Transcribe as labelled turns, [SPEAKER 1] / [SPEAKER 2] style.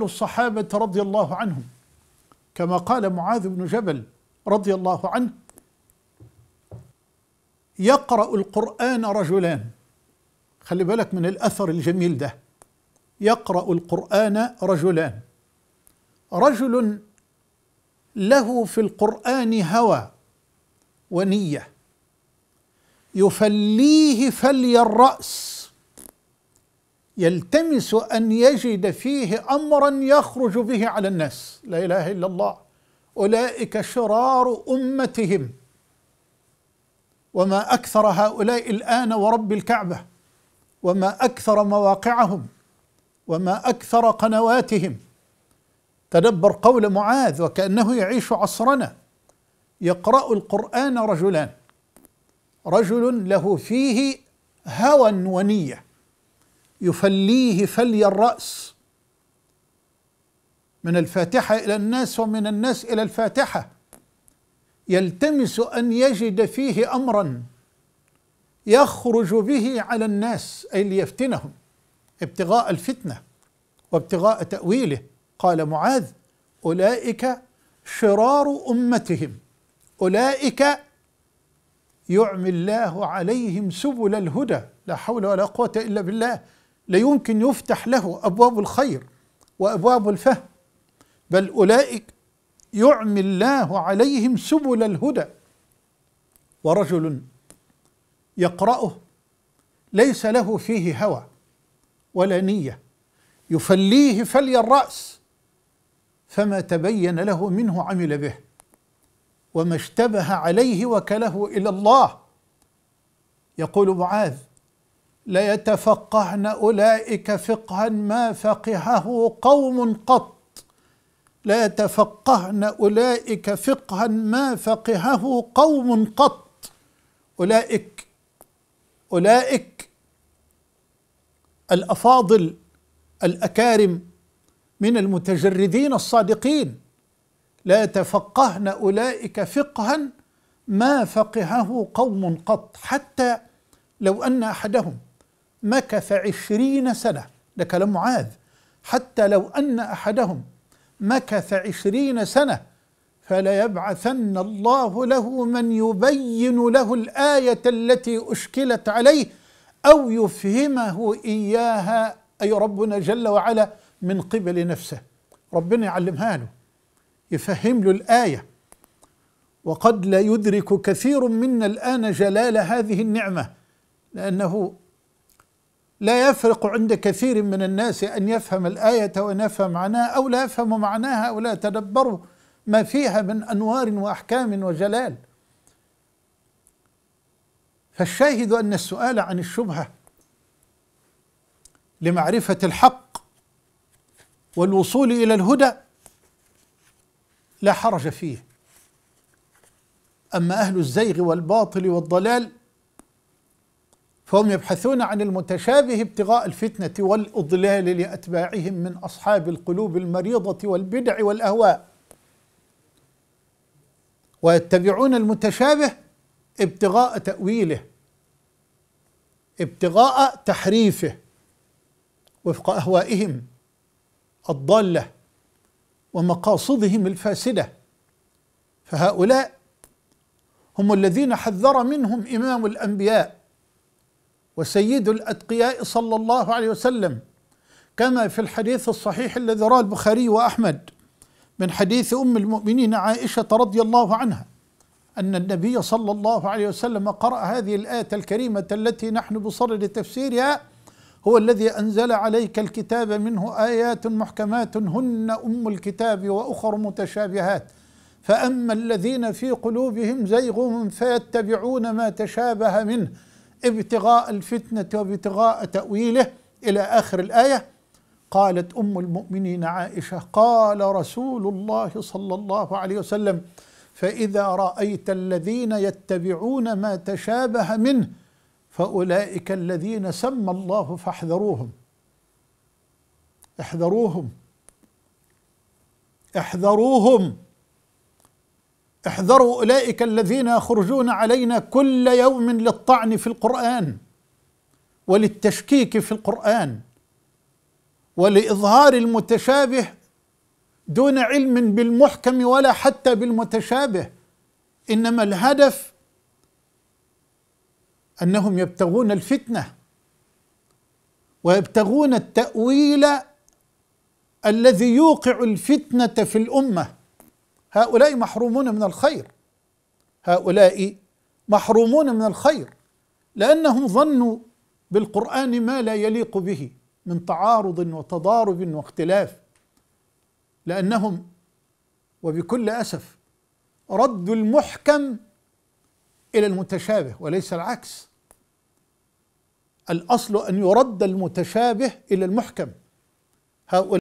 [SPEAKER 1] الصحابة رضي الله عنهم كما قال معاذ بن جبل رضي الله عنه يقرأ القرآن رجلان خلي بالك من الأثر الجميل ده يقرأ القرآن رجلان رجل له في القرآن هوى ونية يفليه فلي الرأس يلتمس أن يجد فيه أمرا يخرج به على الناس لا إله إلا الله أولئك شرار أمتهم وما أكثر هؤلاء الآن ورب الكعبة وما أكثر مواقعهم وما أكثر قنواتهم تدبر قول معاذ وكأنه يعيش عصرنا يقرأ القرآن رجلان رجل له فيه هوى ونيه يفليه فلي الرأس من الفاتحة إلى الناس ومن الناس إلى الفاتحة يلتمس أن يجد فيه أمرا يخرج به على الناس أي ليفتنهم ابتغاء الفتنة وابتغاء تأويله قال معاذ أولئك شرار أمتهم أولئك يعمي الله عليهم سبل الهدى لا حول ولا قوة إلا بالله ليمكن يفتح له ابواب الخير وابواب الفهم بل اولئك يعمي الله عليهم سبل الهدى ورجل يقرأه ليس له فيه هوى ولا نية يفليه فلي الرأس فما تبين له منه عمل به وما اشتبه عليه وكله إلى الله يقول معاذ ليتفقهن أولئك فقها ما فقهه قوم قط ليتفقهن أولئك فقها ما فقهه قوم قط أولئك أولئك الأفاضل الأكارم من المتجردين الصادقين لا يتفقهن أولئك فقها ما فقهه قوم قط حتى لو أن أحدهم مكث عشرين سنة ده كلام معاذ حتى لو أن أحدهم مكث عشرين سنة فليبعثن الله له من يبين له الآية التي أشكلت عليه أو يفهمه إياها أي ربنا جل وعلا من قبل نفسه ربنا يعلمها له يفهم له الآية وقد لا يدرك كثير منا الآن جلال هذه النعمة لأنه لا يفرق عند كثير من الناس أن يفهم الآية وأن يفهم معناها أو لا يفهم معناها أو لا يتدبر ما فيها من أنوار وأحكام وجلال فالشاهد أن السؤال عن الشبهة لمعرفة الحق والوصول إلى الهدى لا حرج فيه أما أهل الزيغ والباطل والضلال فهم يبحثون عن المتشابه ابتغاء الفتنة والإضلال لأتباعهم من أصحاب القلوب المريضة والبدع والأهواء ويتبعون المتشابه ابتغاء تأويله ابتغاء تحريفه وفق أهوائهم الضالة ومقاصدهم الفاسدة فهؤلاء هم الذين حذر منهم إمام الأنبياء وسيد الأتقياء صلى الله عليه وسلم كما في الحديث الصحيح الذي رواه البخاري وأحمد من حديث أم المؤمنين عائشة رضي الله عنها أن النبي صلى الله عليه وسلم قرأ هذه الآية الكريمة التي نحن بصدد تفسيرها هو الذي أنزل عليك الكتاب منه آيات محكمات هن أم الكتاب وأخر متشابهات فأما الذين في قلوبهم زيغ فيتبعون ما تشابه منه ابتغاء الفتنة وابتغاء تأويله إلى آخر الآية قالت أم المؤمنين عائشة قال رسول الله صلى الله عليه وسلم فإذا رأيت الذين يتبعون ما تشابه منه فأولئك الذين سمى الله فاحذروهم احذروهم احذروهم احذروا أولئك الذين يخرجون علينا كل يوم للطعن في القرآن وللتشكيك في القرآن ولإظهار المتشابه دون علم بالمحكم ولا حتى بالمتشابه إنما الهدف أنهم يبتغون الفتنة ويبتغون التأويل الذي يوقع الفتنة في الأمة هؤلاء محرومون من الخير هؤلاء محرومون من الخير لانهم ظنوا بالقران ما لا يليق به من تعارض وتضارب واختلاف لانهم وبكل اسف ردوا المحكم الى المتشابه وليس العكس الاصل ان يرد المتشابه الى المحكم هؤلاء